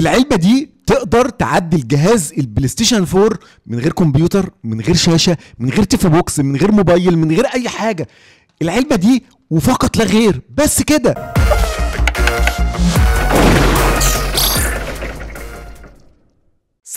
العلبه دي تقدر تعدي الجهاز البلايستيشن 4 من غير كمبيوتر من غير شاشه من غير تيفي بوكس من غير موبايل من غير اي حاجه العلبه دي وفقط لا غير بس كده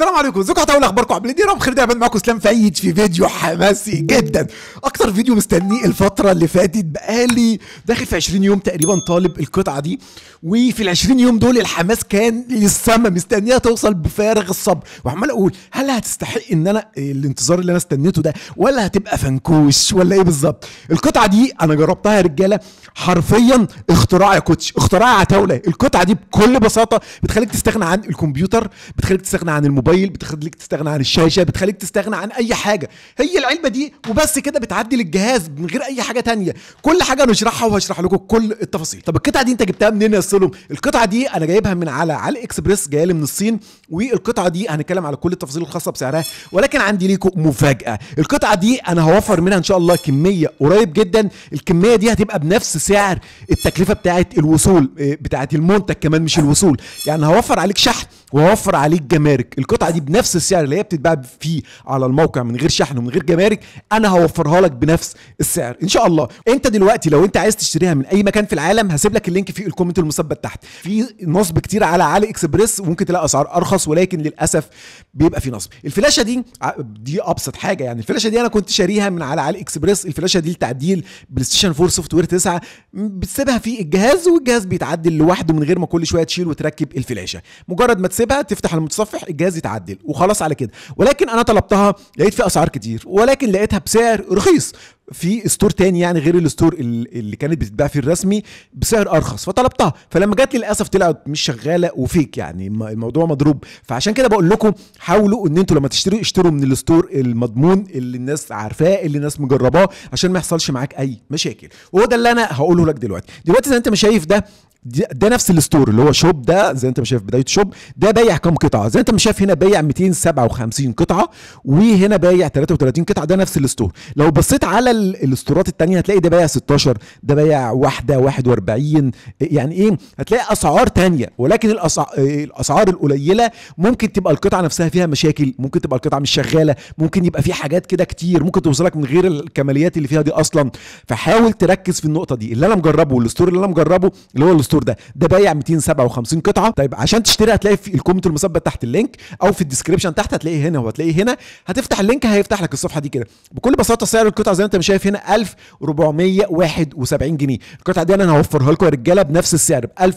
السلام عليكم ازيكم هتقول اخباركم عاملين ايه رب خير دايما معاكم اسلام فايد في فيديو حماسي جدا اكتر فيديو مستنيه الفتره اللي فاتت بقالي داخل في 20 يوم تقريبا طالب القطعه دي وفي ال 20 يوم دول الحماس كان للسما مستنيها توصل بفارغ الصبر وعمال اقول هل هتستحق ان انا الانتظار اللي انا استنيته ده ولا هتبقى فنكوش ولا ايه بالظبط القطعه دي انا جربتها يا رجاله حرفيا اختراع يا كوتش اختراع عتاوله القطعه دي بكل بساطه بتخليك تستغنى عن الكمبيوتر بتخليك تستغنى عن الموبايل الموبايل بتخليك تستغنى عن الشاشه بتخليك تستغنى عن اي حاجه هي العلبه دي وبس كده بتعدي للجهاز من غير اي حاجه تانية كل حاجه نشرحها وهشرح لكم كل التفاصيل طب القطعه دي انت جبتها منين يا سلم القطعه دي انا جايبها من على على اكسبريس جايه لي من الصين والقطعه دي هنتكلم على كل التفاصيل الخاصه بسعرها ولكن عندي ليكم مفاجاه القطعه دي انا هوفر منها ان شاء الله كميه قريب جدا الكميه دي هتبقى بنفس سعر التكلفه بتاعه الوصول آه، بتاعه المنتج كمان مش الوصول يعني هوفر عليك شحن ووفر عليك جمارك القطعه دي بنفس السعر اللي هي بتتباع فيه على الموقع من غير شحن ومن غير جمارك انا هوفرها لك بنفس السعر ان شاء الله انت دلوقتي لو انت عايز تشتريها من اي مكان في العالم هسيب لك اللينك في الكومنت المثبت تحت في نصب كتير على علي اكسبريس وممكن تلاقي اسعار ارخص ولكن للاسف بيبقى في نصب الفلاشه دي دي ابسط حاجه يعني الفلاشه دي انا كنت شاريها من على علي اكسبريس الفلاشه دي لتعديل بلاي ستيشن 4 سوفت وير 9 بتسيبها في الجهاز والجهاز بيتعدل لوحده من غير ما كل شويه تشيل وتركب الفلاشه مجرد ما تسيبها تفتح المتصفح الجهاز يتعدل وخلاص على كده ولكن انا طلبتها لقيت في اسعار كتير ولكن لقيتها بسعر رخيص في ستور تاني يعني غير الستور اللي كانت بتتباع فيه الرسمي بسعر ارخص فطلبتها فلما جت لي للاسف طلعت مش شغاله وفيك يعني الموضوع مضروب فعشان كده بقول لكم حاولوا ان انتوا لما تشتروا اشتروا من الستور المضمون اللي الناس عارفاه اللي الناس مجرباه عشان ما يحصلش معاك اي مشاكل وهو ده اللي انا هقوله لك دلوقتي دلوقتي زي انت ما شايف ده ده, ده نفس الستور اللي هو شوب ده زي انت ما شايف بدايه شوب ده بايع كام قطعه زي انت ما شايف هنا بايع 257 قطعه وهنا بايع 33 قطعه ده نفس الستور لو بصيت على الاستورات الثانيه هتلاقي ده بايع 16 ده بايع واحده 41 يعني ايه هتلاقي اسعار ثانيه ولكن الأسعار, القليله ممكن تبقى القطعه نفسها فيها مشاكل ممكن تبقى القطعه مش شغاله ممكن يبقى في حاجات كده كتير ممكن توصلك من غير الكماليات اللي فيها دي اصلا فحاول تركز في النقطه دي اللي انا مجربه والستور اللي انا مجربه اللي هو الستور ده ده بايع 257 قطعه طيب عشان تشتري هتلاقي في الكومنت المثبت تحت اللينك او في الديسكربشن تحت هتلاقيه هنا وهتلاقيه هنا هتفتح اللينك هيفتح لك الصفحه دي كده بكل بساطه سعر القطعه زي ما انت مش شايف هنا 1471 جنيه القطعه دي انا هوفرها لكم يا رجاله بنفس السعر ب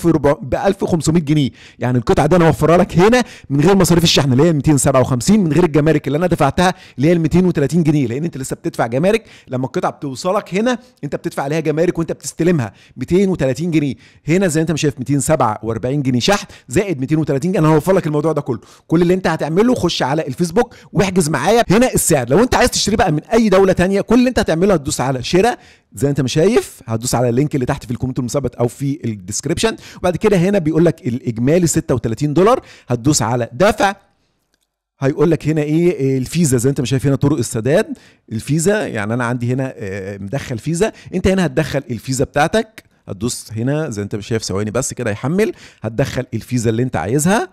ب 1500 جنيه يعني القطعه دي انا هوفرها لك هنا من غير مصاريف الشحن اللي هي 257 من غير الجمارك اللي انا دفعتها اللي هي ال 230 جنيه لان انت لسه بتدفع جمارك لما القطعه بتوصلك هنا انت بتدفع عليها جمارك وانت بتستلمها 230 جنيه هنا هنا زي انت ما شايف 247 جنيه شحن زائد 230 جنيه انا هوفر لك الموضوع ده كله كل اللي انت هتعمله خش على الفيسبوك واحجز معايا هنا السعر لو انت عايز تشتري بقى من اي دوله ثانيه كل اللي انت هتعمله هتدوس على شراء زي انت ما شايف هتدوس على اللينك اللي تحت في الكومنت المثبت او في الديسكربشن وبعد كده هنا بيقول لك الاجمالي 36 دولار هتدوس على دفع هيقول لك هنا ايه الفيزا زي انت ما شايف هنا طرق السداد الفيزا يعني انا عندي هنا آه، مدخل فيزا انت هنا هتدخل الفيزا بتاعتك هتدوس هنا زي انت مش شايف ثواني بس كده هيحمل هتدخل الفيزا اللي انت عايزها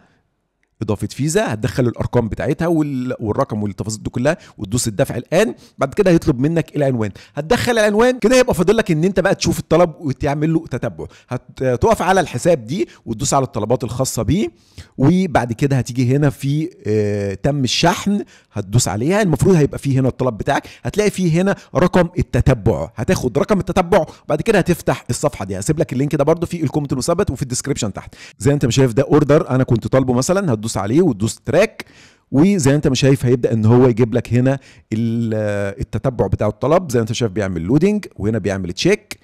اضافه فيزا هتدخل الارقام بتاعتها والرقم والتفاصيل دي كلها وتدوس الدفع الان بعد كده هيطلب منك العنوان هتدخل العنوان كده هيبقى فاضل لك ان انت بقى تشوف الطلب وتعمل له تتبع هتقف على الحساب دي وتدوس على الطلبات الخاصه بيه وبعد كده هتيجي هنا في اه تم الشحن هتدوس عليها المفروض هيبقى فيه هنا الطلب بتاعك هتلاقي فيه هنا رقم التتبع هتاخد رقم التتبع بعد كده هتفتح الصفحه دي هسيب لك اللينك ده برده في الكومنت المثبت وفي الديسكربشن تحت زي انت مش شايف ده اوردر انا كنت طالبه مثلا هتدوس وتدوس عليه وتدوس تراك وزي ما انت مش شايف هيبدا ان هو يجيب لك هنا التتبع بتاع الطلب زي ما انت شايف بيعمل لودنج وهنا بيعمل تشيك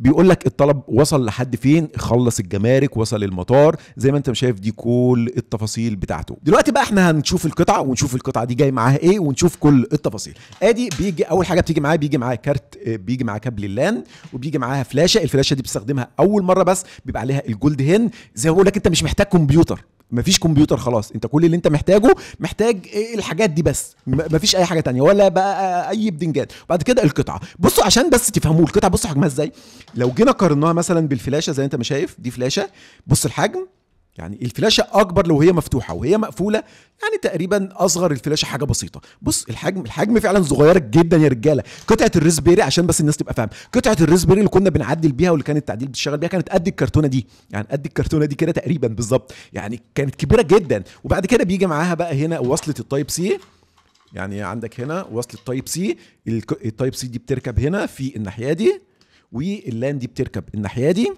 بيقول لك الطلب وصل لحد فين خلص الجمارك وصل المطار زي ما انت شايف دي كل التفاصيل بتاعته دلوقتي بقى احنا هنشوف القطعه ونشوف القطعه دي جاي معاها ايه ونشوف كل التفاصيل ادي بيجي اول حاجه بتيجي معاها بيجي معاها كارت آه، بيجي معاها كابل اللان وبيجي معاها فلاشه الفلاشه دي بتستخدمها اول مره بس بيبقى عليها الجولد هن زي ما بقول لك انت مش محتاج كمبيوتر مفيش كمبيوتر خلاص انت كل اللي انت محتاجه محتاج الحاجات دي بس مفيش اي حاجه تانية ولا بقى اي بدنجات بعد كده القطعه بصوا عشان بس تفهموا القطعه بصوا حجمها ازاي لو جينا قارناها مثلا بالفلاشه زي انت ما شايف دي فلاشه بص الحجم يعني الفلاشه اكبر لو هي مفتوحه وهي مقفوله يعني تقريبا اصغر الفلاشه حاجه بسيطه بص الحجم الحجم فعلا صغير جدا يا رجاله قطعه الريزبيري عشان بس الناس تبقى فاهمه قطعه الريزبيري اللي كنا بنعدل بيها واللي كانت التعديل بتشتغل بيها كانت قد الكرتونه دي يعني قد الكرتونه دي كده تقريبا بالظبط يعني كانت كبيره جدا وبعد كده بيجي معاها بقى هنا وصله التايب سي يعني عندك هنا وصله التايب سي التايب سي دي بتركب هنا في الناحيه دي واللان دي بتركب الناحيه دي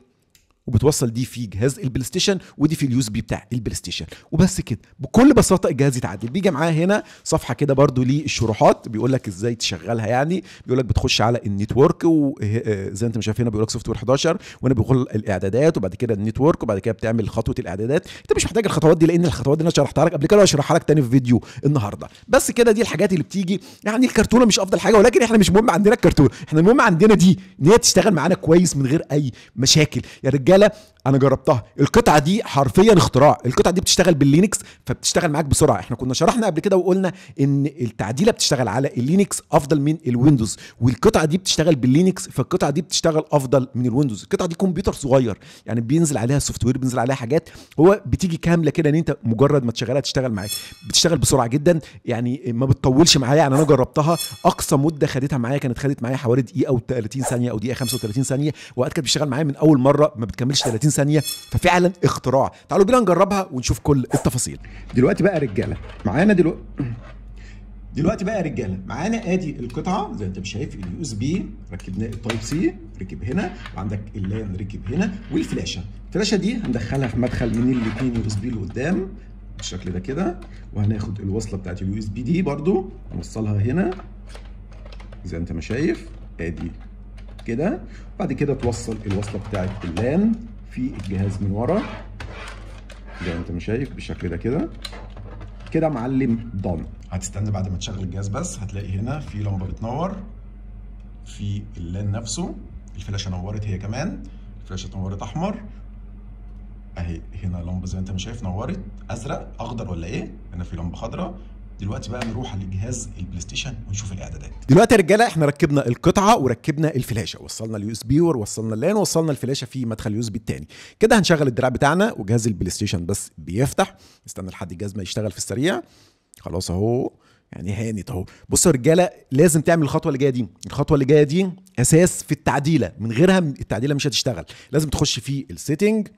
وبتوصل دي في جهاز البلاي ستيشن ودي في اليو اس بي بتاع البلاي ستيشن وبس كده بكل بساطه الجهاز يتعدل بيجي معاه هنا صفحه كده برده للشروحات بيقول لك ازاي تشغلها يعني بيقول لك بتخش على النتورك وزي اه، اه، انت مش شايف هنا بيقول لك سوفت وير 11 وانا بيقول الاعدادات وبعد كده النتورك وبعد كده بتعمل خطوه الاعدادات انت مش محتاج الخطوات دي لان الخطوات دي انا شرحتها لك قبل كده وهشرحها لك تاني في فيديو النهارده بس كده دي الحاجات اللي بتيجي يعني الكرتونه مش افضل حاجه ولكن احنا مش مهم عندنا الكرتونه احنا المهم عندنا دي ان هي تشتغل معانا كويس من غير اي مشاكل يا يعني الرجاله انا جربتها القطعه دي حرفيا اختراع القطعه دي بتشتغل باللينكس فبتشتغل معاك بسرعه احنا كنا شرحنا قبل كده وقلنا ان التعديله بتشتغل على اللينكس افضل من الويندوز والقطعه دي بتشتغل باللينكس فالقطعه دي بتشتغل افضل من الويندوز القطعه دي كمبيوتر صغير يعني بينزل عليها سوفت وير بينزل عليها حاجات هو بتيجي كامله كده ان انت مجرد ما تشغلها تشتغل معاك بتشتغل بسرعه جدا يعني ما بتطولش معايا يعني انا جربتها اقصى مده خدتها معايا كانت خدت معايا حوالي دقيقه او 30 ثانيه او دقيقه 35 ثانيه وقت كانت بتشتغل معايا من اول مره ما بتكملش 30 30 ثانيه ففعلا اختراع تعالوا بينا نجربها ونشوف كل التفاصيل دلوقتي بقى رجاله معانا دلوقتي دلوقتي بقى يا رجاله معانا ادي القطعه زي ما انت مش شايف اليو اس بي ركبناه التايب سي ركب هنا وعندك اللان ركب هنا والفلاشه الفلاشه دي هندخلها في مدخل من الاثنين يو اس بي لقدام بالشكل ده كده وهناخد الوصله بتاعت اليو اس بي دي برده هنوصلها هنا زي انت ما شايف ادي كده وبعد كده توصل الوصله بتاعت اللان في الجهاز من ورا زي ما انت مش شايف بالشكل ده كده كده معلم ضن هتستنى بعد ما تشغل الجهاز بس هتلاقي هنا في لمبه بتنور في اللان نفسه الفلاشه نورت هي كمان الفلاشه اتنورت احمر اهي هنا لمبه زي ما انت مش شايف نورت ازرق اخضر ولا ايه هنا في لمبه خضراء دلوقتي بقى نروح لجهاز البلاي ستيشن ونشوف الاعدادات دلوقتي يا رجاله احنا ركبنا القطعه وركبنا الفلاشه وصلنا اليو اس بي ووصلنا اللان ووصلنا الفلاشه في مدخل اليو اس بي الثاني كده هنشغل الدراع بتاعنا وجهاز البلاي ستيشن بس بيفتح نستنى لحد الجهاز ما يشتغل في السريع خلاص اهو يعني هانت اهو بصوا يا رجاله لازم تعمل الخطوه اللي جايه دي الخطوه اللي جايه دي اساس في التعديله من غيرها التعديله مش هتشتغل لازم تخش في السيتنج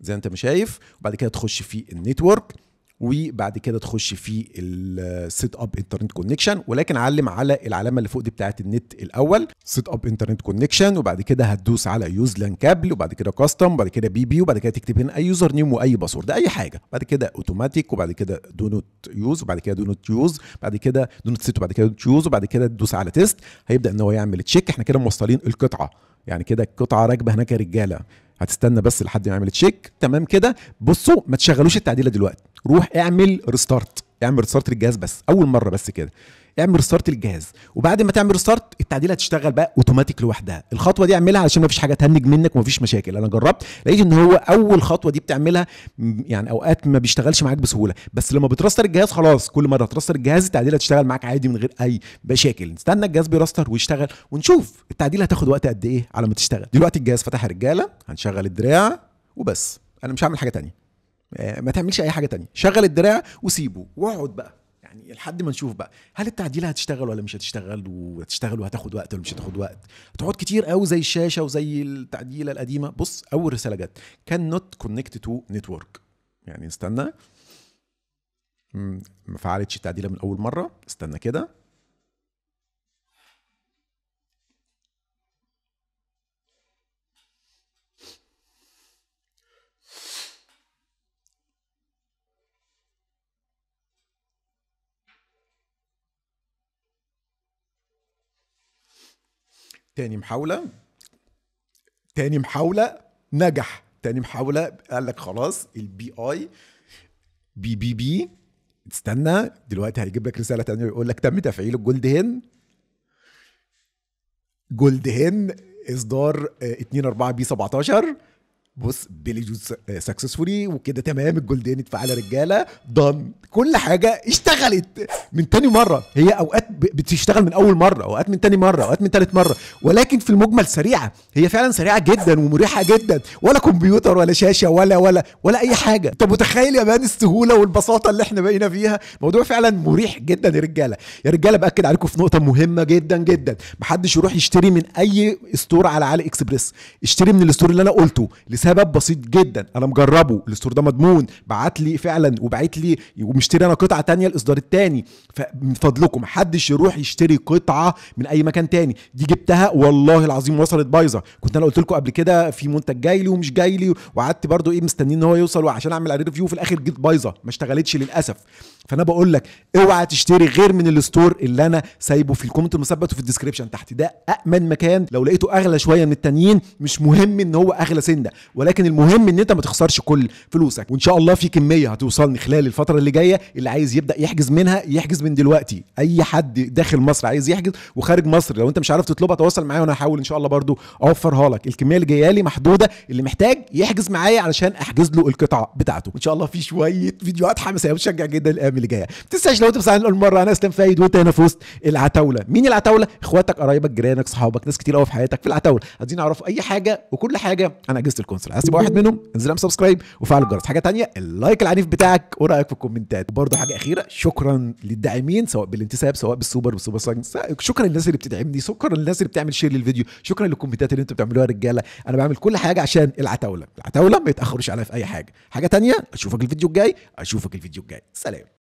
زي انت ما شايف وبعد كده تخش في النتورك وبعد كده تخش في السيت اب انترنت كونكشن ولكن علم على العلامه اللي فوق دي بتاعه النت الاول سيت اب انترنت كونكشن وبعد كده هتدوس على يوز لان كابل وبعد كده كاستم وبعد كده بي بي وبعد كده تكتب هنا اي يوزر نيم واي باسورد اي حاجه بعد كده اوتوماتيك وبعد كده دو نوت يوز وبعد كده دو نوت يوز بعد كده دو نوت سيت وبعد كده دونت يوز وبعد كده تدوس على تيست هيبدا ان هو يعمل تشيك احنا كده موصلين القطعه يعني كده القطعه راكبه هناك يا رجاله هتستنى بس لحد ما يعمل تشيك تمام كده بصوا ما تشغلوش التعديله دلوقتي روح اعمل ريستارت اعمل ريستارت للجهاز بس اول مره بس كده اعمل ريستارت للجهاز وبعد ما تعمل ريستارت التعديل هتشتغل بقى اوتوماتيك لوحدها الخطوه دي اعملها علشان ما فيش حاجه تهنج منك وما فيش مشاكل انا جربت لقيت ان هو اول خطوه دي بتعملها يعني اوقات ما بيشتغلش معاك بسهوله بس لما بترستر الجهاز خلاص كل مره ترستر الجهاز التعديل هتشتغل معاك عادي من غير اي مشاكل نستنى الجهاز بيرستر ويشتغل ونشوف التعديل هتاخد وقت قد ايه على ما تشتغل دلوقتي الجهاز فتح رجاله هنشغل الدراع وبس انا مش هعمل حاجه تانية آه، ما تعملش اي حاجه تانية شغل الدراع وسيبه واقعد بقى يعني لحد ما نشوف بقى هل التعديل هتشتغل ولا مش هتشتغل وهتشتغل وهتاخد وقت ولا مش هتاخد وقت هتقعد كتير قوي زي الشاشه وزي التعديله القديمه بص اول رساله جت كان نوت كونكت تو نتورك يعني استنى ما فعلتش التعديله من اول مره استنى كده تاني محاوله تاني محاوله نجح تاني محاوله قال لك خلاص البي اي بي بي بي استنى دلوقتي هيجيب لك رساله تانية ويقول لك تم تفعيل الجولد هن جولد هن اصدار 2 4 بي 17 بص بيلي جوز سكسسفولي وكده تمام الجولدين اتفعل رجاله ضن كل حاجه اشتغلت من تاني مره هي اوقات بتشتغل من اول مره اوقات من تاني مره اوقات من تالت مره ولكن في المجمل سريعه هي فعلا سريعه جدا ومريحه جدا ولا كمبيوتر ولا شاشه ولا ولا ولا اي حاجه انت متخيل يا مان السهوله والبساطه اللي احنا بقينا فيها موضوع فعلا مريح جدا يا رجاله يا رجاله باكد عليكم في نقطه مهمه جدا جدا محدش يروح يشتري من اي ستور على علي اكسبريس اشتري من الستور اللي انا قلته سبب بسيط جدا انا مجربه الاستور ده مضمون بعت لي فعلا وبعت لي ومشتري انا قطعه تانية الاصدار التاني فمن فضلكم محدش يروح يشتري قطعه من اي مكان تاني دي جبتها والله العظيم وصلت بايظه كنت انا قلت لكم قبل كده في منتج جاي لي ومش جاي لي وقعدت برده ايه مستنيين ان هو يوصل وعشان اعمل عليه ريفيو في الاخر جيت بايظه ما اشتغلتش للاسف فانا بقول لك اوعى تشتري غير من الستور اللي انا سايبه في الكومنت المثبت وفي الديسكربشن تحت ده امن مكان لو لقيته اغلى شويه من التانيين مش مهم ان هو اغلى سنه ولكن المهم ان انت ما تخسرش كل فلوسك وان شاء الله في كميه هتوصلني خلال الفتره اللي جايه اللي عايز يبدا يحجز منها يحجز من دلوقتي اي حد داخل مصر عايز يحجز وخارج مصر لو انت مش عارف تطلبها تواصل معايا وانا هحاول ان شاء الله برضو اوفرها لك الكميه اللي جايه لي محدوده اللي محتاج يحجز معايا علشان احجز له القطعه بتاعته ان شاء الله في شويه فيديوهات حماسيه بتشجع جدا الامن اللي جايه ما تنساش لو تبصي عن المره انا اسلام فايد وانت هنا في وسط العتاوله مين العتاوله اخواتك قرايبك جيرانك صحابك ناس كتير قوي في حياتك في العتاوله عايزين يعرفوا اي حاجه وكل حاجه عن اجهزه الكونسول عايز تبقى واحد منهم انزل اعمل سبسكرايب وفعل الجرس حاجه ثانيه اللايك العنيف بتاعك ورايك في الكومنتات برضه حاجه اخيره شكرا للداعمين سواء بالانتساب سواء بالسوبر بالسوبر ساينس شكرا للناس اللي بتدعمني شكرا للناس اللي بتعمل شير للفيديو شكرا للكومنتات اللي انتوا بتعملوها رجاله انا بعمل كل حاجه عشان العتاوله العتاوله ما يتاخروش عليا في اي حاجه حاجه ثانيه اشوفك الفيديو الجاي اشوفك الفيديو الجاي سلام